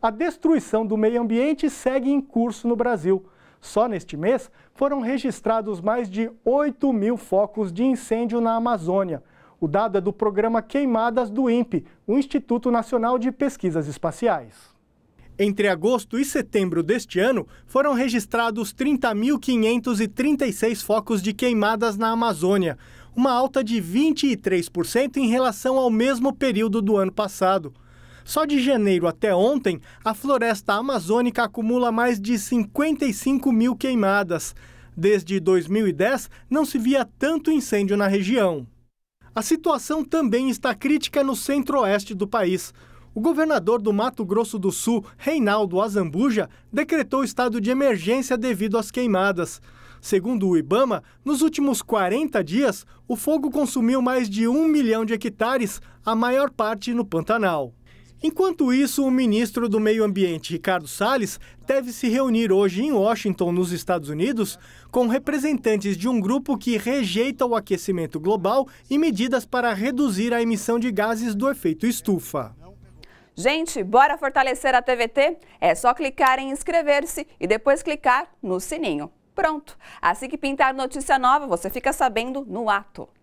A destruição do meio ambiente segue em curso no Brasil. Só neste mês foram registrados mais de 8 mil focos de incêndio na Amazônia. O dado é do programa Queimadas do INPE, o Instituto Nacional de Pesquisas Espaciais. Entre agosto e setembro deste ano, foram registrados 30.536 focos de queimadas na Amazônia, uma alta de 23% em relação ao mesmo período do ano passado. Só de janeiro até ontem, a floresta amazônica acumula mais de 55 mil queimadas. Desde 2010, não se via tanto incêndio na região. A situação também está crítica no centro-oeste do país. O governador do Mato Grosso do Sul, Reinaldo Azambuja, decretou estado de emergência devido às queimadas. Segundo o Ibama, nos últimos 40 dias, o fogo consumiu mais de um milhão de hectares, a maior parte no Pantanal. Enquanto isso, o ministro do Meio Ambiente, Ricardo Salles, deve se reunir hoje em Washington, nos Estados Unidos, com representantes de um grupo que rejeita o aquecimento global e medidas para reduzir a emissão de gases do efeito estufa. Gente, bora fortalecer a TVT? É só clicar em inscrever-se e depois clicar no sininho. Pronto! Assim que pintar notícia nova, você fica sabendo no ato.